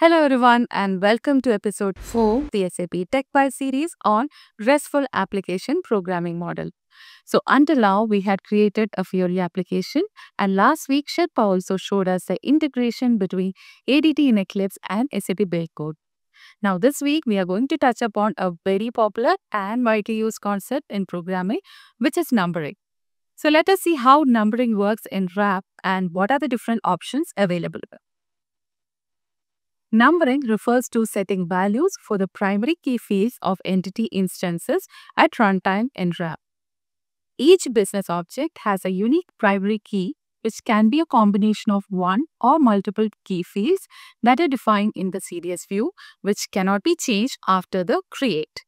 Hello everyone and welcome to episode 4 of the SAP TechWise series on RESTful application programming model. So until now we had created a Fiori application and last week Shilpa also showed us the integration between ADT in Eclipse and SAP build code. Now this week we are going to touch upon a very popular and widely used concept in programming which is numbering. So let us see how numbering works in RAP and what are the different options available. Numbering refers to setting values for the primary key fields of entity instances at runtime in RAP. Each business object has a unique primary key which can be a combination of one or multiple key fields that are defined in the CDS view, which cannot be changed after the create.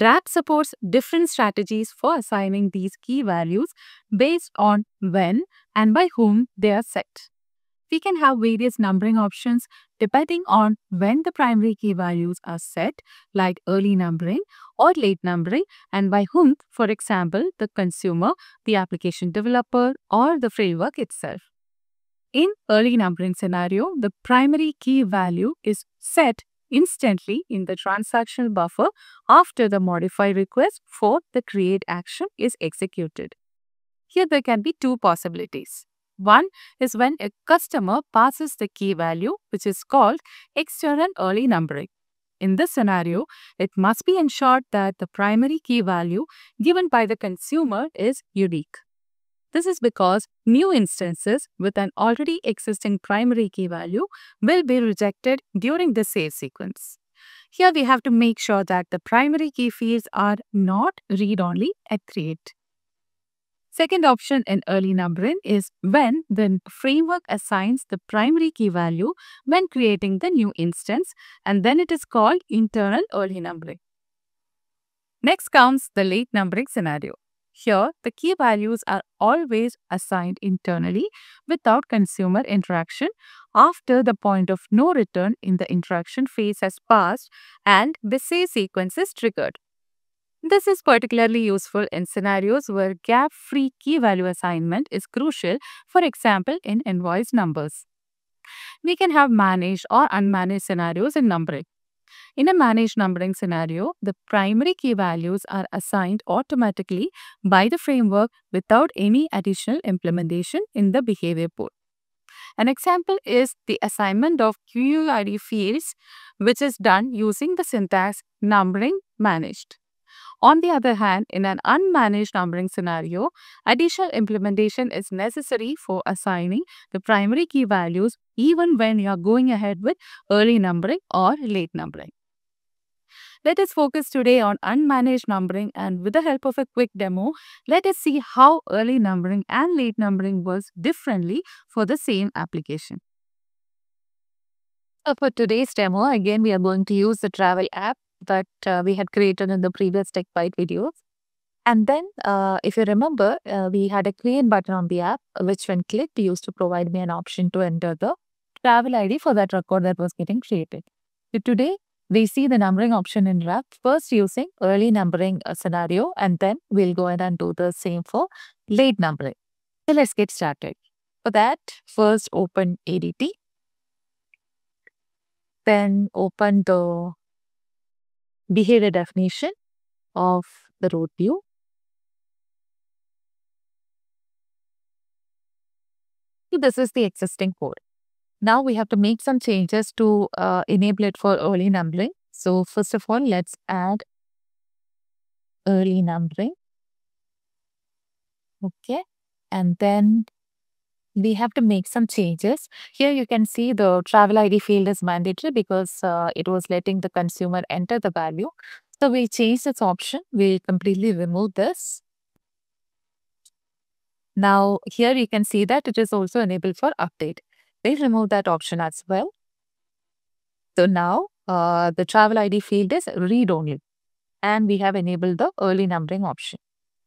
RAP supports different strategies for assigning these key values based on when and by whom they are set we can have various numbering options depending on when the primary key values are set, like early numbering or late numbering, and by whom, for example, the consumer, the application developer, or the framework itself. In early numbering scenario, the primary key value is set instantly in the transactional buffer after the modify request for the create action is executed. Here there can be two possibilities. One is when a customer passes the key value, which is called external early numbering. In this scenario, it must be ensured that the primary key value given by the consumer is unique. This is because new instances with an already existing primary key value will be rejected during the save sequence. Here we have to make sure that the primary key fields are not read-only at create. Second option in early numbering is when the framework assigns the primary key value when creating the new instance and then it is called internal early numbering. Next comes the late numbering scenario. Here, the key values are always assigned internally without consumer interaction after the point of no return in the interaction phase has passed and the say sequence is triggered. This is particularly useful in scenarios where gap-free key value assignment is crucial, for example, in invoice numbers. We can have managed or unmanaged scenarios in numbering. In a managed numbering scenario, the primary key values are assigned automatically by the framework without any additional implementation in the behavior pool. An example is the assignment of QUID fields, which is done using the syntax numbering managed. On the other hand, in an unmanaged numbering scenario, additional implementation is necessary for assigning the primary key values even when you are going ahead with early numbering or late numbering. Let us focus today on unmanaged numbering and with the help of a quick demo, let us see how early numbering and late numbering works differently for the same application. So for today's demo, again, we are going to use the travel app that uh, we had created in the previous Tech Byte videos. And then, uh, if you remember, uh, we had a create button on the app, which when clicked used to provide me an option to enter the travel ID for that record that was getting created. So today, we see the numbering option in RAP first using early numbering uh, scenario, and then we'll go ahead and do the same for late numbering. So let's get started. For that, first open ADT. Then open the behavior definition of the road view. So this is the existing code. Now we have to make some changes to uh, enable it for early numbering. So first of all, let's add early numbering. Okay. And then we have to make some changes. Here you can see the travel ID field is mandatory because uh, it was letting the consumer enter the value. So we changed change this option. we completely remove this. Now here you can see that it is also enabled for update. we removed remove that option as well. So now uh, the travel ID field is read only and we have enabled the early numbering option.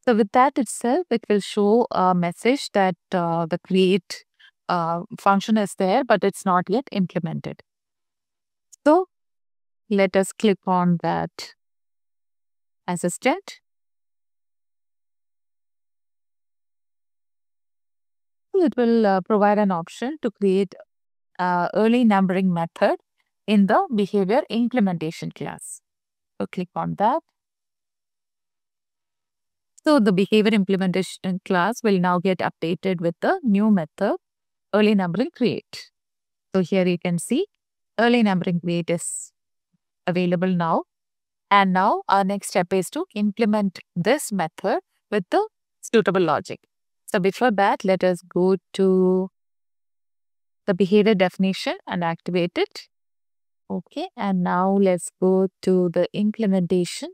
So with that itself, it will show a message that uh, the create uh, function is there, but it's not yet implemented. So let us click on that assistant. It will uh, provide an option to create early numbering method in the behavior implementation class. So click on that. So the behavior implementation class will now get updated with the new method early numbering create. So here you can see early numbering create is available now. And now our next step is to implement this method with the suitable logic. So before that, let us go to the behavior definition and activate it. Okay, and now let's go to the implementation.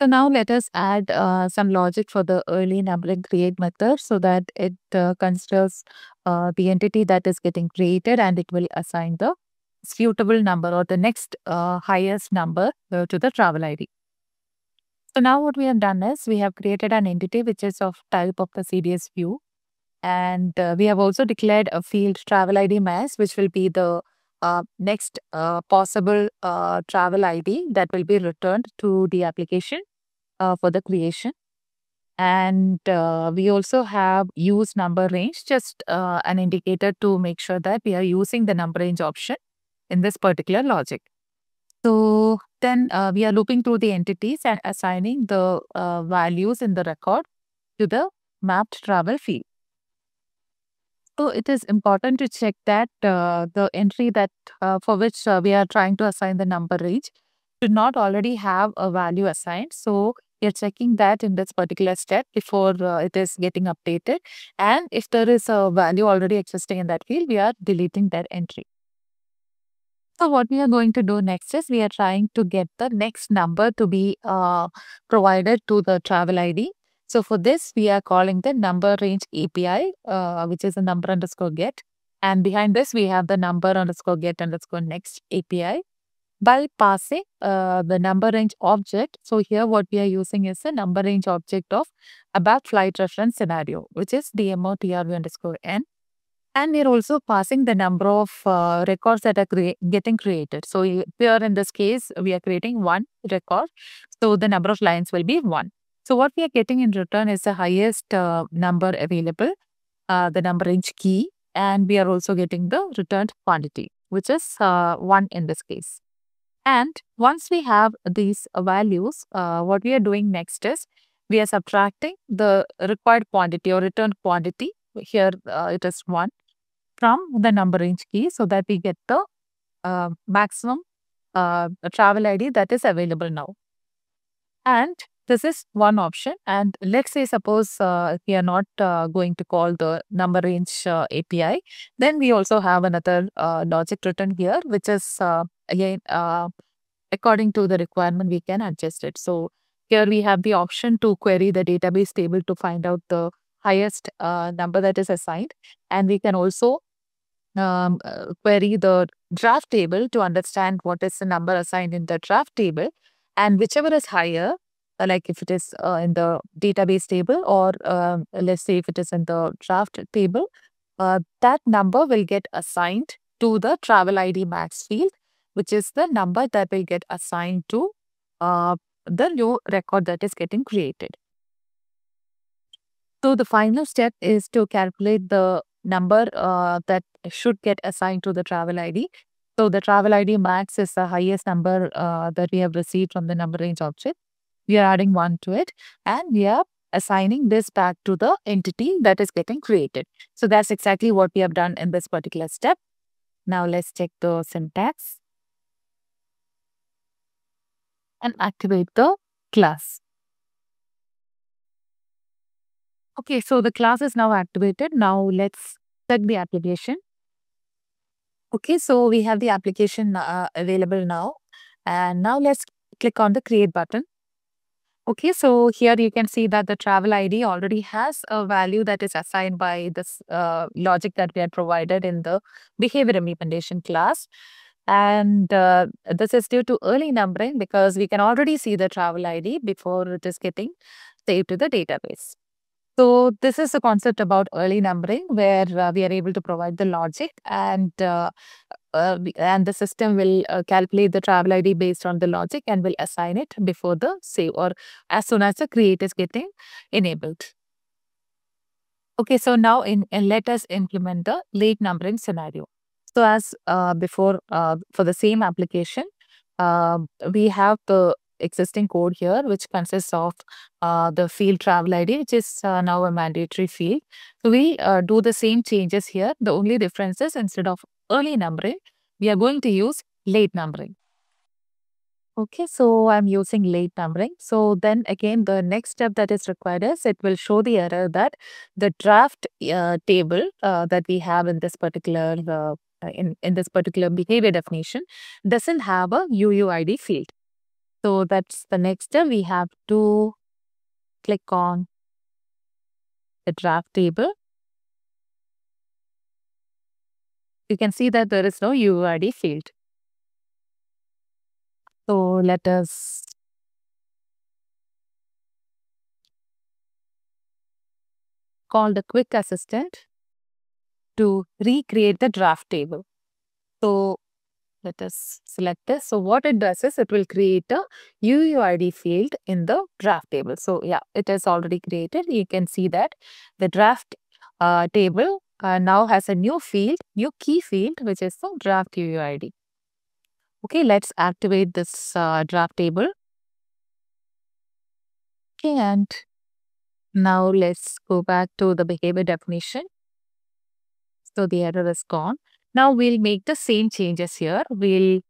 So now let us add uh, some logic for the early numbering create method so that it uh, considers uh, the entity that is getting created and it will assign the suitable number or the next uh, highest number uh, to the travel ID. So now what we have done is we have created an entity which is of type of the CDS view and uh, we have also declared a field travel ID mass which will be the uh, next uh, possible uh, travel ID that will be returned to the application uh, for the creation. And uh, we also have use number range, just uh, an indicator to make sure that we are using the number range option in this particular logic. So then uh, we are looping through the entities and assigning the uh, values in the record to the mapped travel field. So it is important to check that uh, the entry that uh, for which uh, we are trying to assign the number range should not already have a value assigned. So we are checking that in this particular step before uh, it is getting updated. And if there is a value already existing in that field, we are deleting that entry. So what we are going to do next is we are trying to get the next number to be uh, provided to the travel ID. So for this, we are calling the number range API, uh, which is a number underscore get. And behind this, we have the number underscore get underscore next API by passing uh, the number range object. So here what we are using is a number range object of about flight reference scenario, which is DMO TRV underscore N. And we're also passing the number of uh, records that are crea getting created. So here in this case, we are creating one record. So the number of lines will be one. So what we are getting in return is the highest uh, number available, uh, the number range key, and we are also getting the returned quantity, which is uh, one in this case. And once we have these values, uh, what we are doing next is we are subtracting the required quantity or return quantity. Here uh, it is 1 from the number range key so that we get the uh, maximum uh, travel ID that is available now. And this is one option. And let's say suppose uh, we are not uh, going to call the number range API, then we also have another logic written here, which is again, uh, according to the requirement, we can adjust it. So here we have the option to query the database table to find out the highest uh, number that is assigned. And we can also um, uh, query the draft table to understand what is the number assigned in the draft table. And whichever is higher, uh, like if it is uh, in the database table or um, let's say if it is in the draft table, that number will get assigned to the travel ID max field which is the number that will get assigned to uh, the new record that is getting created. So the final step is to calculate the number uh, that should get assigned to the travel ID. So the travel ID max is the highest number uh, that we have received from the number range object. We are adding 1 to it and we are assigning this back to the entity that is getting created. So that's exactly what we have done in this particular step. Now let's check the syntax and activate the class. Okay, so the class is now activated. Now let's check the application. Okay, so we have the application uh, available now. And now let's click on the create button. Okay, so here you can see that the travel ID already has a value that is assigned by this uh, logic that we had provided in the behavior implementation class. And uh, this is due to early numbering because we can already see the travel ID before it is getting saved to the database. So this is the concept about early numbering where uh, we are able to provide the logic and uh, uh, and the system will uh, calculate the travel ID based on the logic and will assign it before the save or as soon as the create is getting enabled. Okay, so now in, in let us implement the late numbering scenario. So as uh, before, uh, for the same application, uh, we have the existing code here, which consists of uh, the field travel ID, which is uh, now a mandatory field. So we uh, do the same changes here. The only difference is instead of early numbering, we are going to use late numbering. Okay, so I'm using late numbering. So then again, the next step that is required is it will show the error that the draft uh, table uh, that we have in this particular uh, uh, in, in this particular behavior definition doesn't have a UUID field. So that's the next step. We have to click on the draft table. You can see that there is no UUID field. So let us call the quick assistant to recreate the draft table. So let us select this. So what it does is it will create a UUID field in the draft table. So yeah, it is already created. You can see that the draft uh, table uh, now has a new field, new key field, which is the draft UUID. Okay, let's activate this uh, draft table. Okay, and now let's go back to the behavior definition. So the error is gone. Now we'll make the same changes here. We'll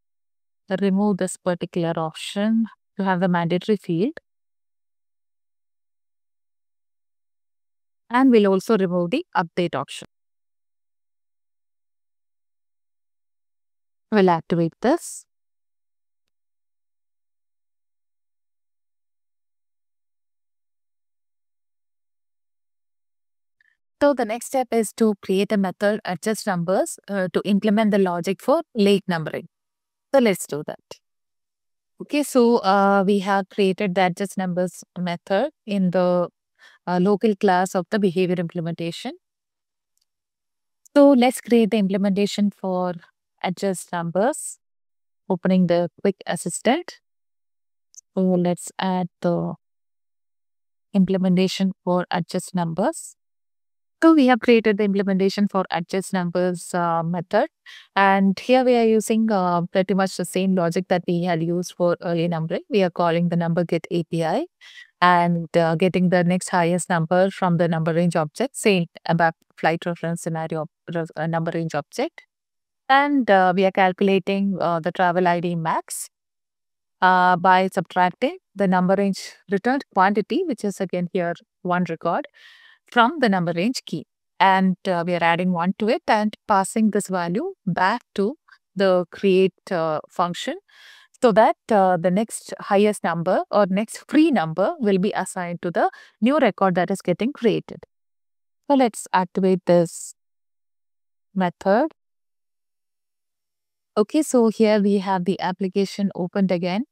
remove this particular option to have the mandatory field. And we'll also remove the update option. We'll activate this. So the next step is to create a method adjust numbers uh, to implement the logic for late numbering. So let's do that. Okay, so uh, we have created the adjust numbers method in the uh, local class of the behavior implementation. So let's create the implementation for adjust numbers, opening the quick assistant. So let's add the implementation for adjust numbers. So we have created the implementation for adjust numbers uh, method. And here we are using uh, pretty much the same logic that we had used for early numbering. We are calling the number get API and uh, getting the next highest number from the number range object, say about flight reference scenario uh, number range object. And uh, we are calculating uh, the travel ID max by subtracting the number range returned quantity, which is again here one record from the number range key. And uh, we are adding 1 to it and passing this value back to the create uh, function so that uh, the next highest number or next free number will be assigned to the new record that is getting created. So let's activate this method. Okay, so here we have the application opened again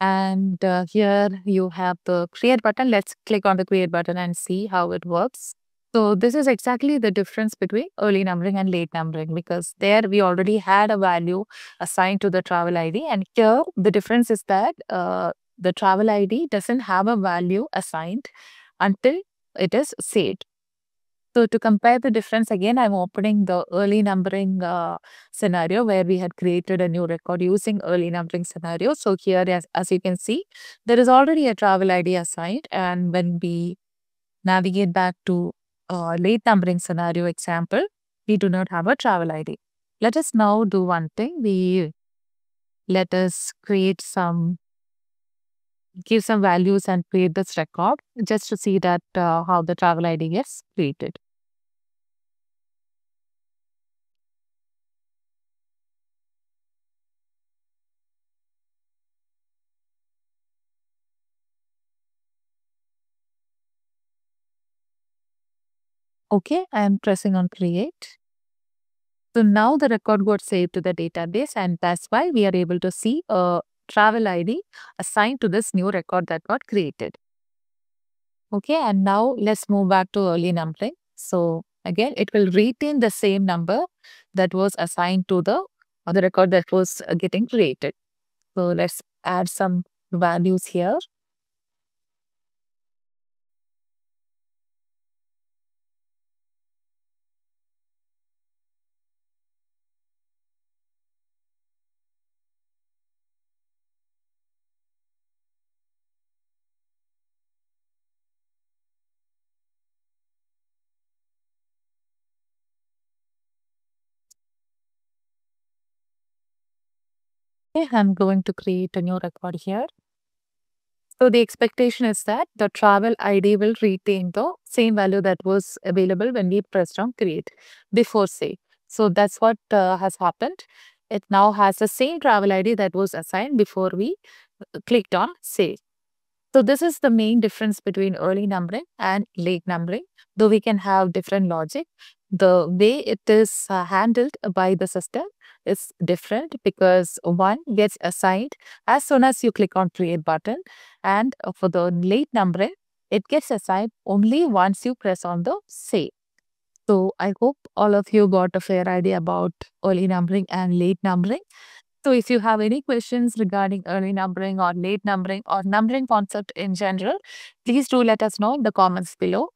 and uh, here you have the create button. Let's click on the create button and see how it works. So this is exactly the difference between early numbering and late numbering because there we already had a value assigned to the travel ID. And here the difference is that uh, the travel ID doesn't have a value assigned until it is saved. So to compare the difference again, I'm opening the early numbering uh, scenario where we had created a new record using early numbering scenario. So here, as, as you can see, there is already a travel ID assigned. And when we navigate back to uh, late numbering scenario example, we do not have a travel ID. Let us now do one thing. We let us create some give some values and create this record just to see that uh, how the travel ID gets created. Okay, I am pressing on create. So now the record got saved to the database and that's why we are able to see a travel ID assigned to this new record that got created. Okay, and now let's move back to early numbering. So again, it will retain the same number that was assigned to the other record that was getting created. So let's add some values here. Okay, I'm going to create a new record here. So the expectation is that the travel ID will retain the same value that was available when we pressed on create before save. So that's what uh, has happened. It now has the same travel ID that was assigned before we uh, clicked on save. So this is the main difference between early numbering and late numbering, though we can have different logic. The way it is uh, handled by the system is different because one gets assigned as soon as you click on create button and for the late numbering, it gets assigned only once you press on the save. So I hope all of you got a fair idea about early numbering and late numbering. So if you have any questions regarding early numbering or late numbering or numbering concept in general, please do let us know in the comments below.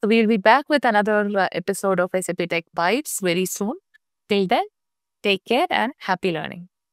So we'll be back with another uh, episode of SAP Tech Bites very soon. Till then, take care and happy learning.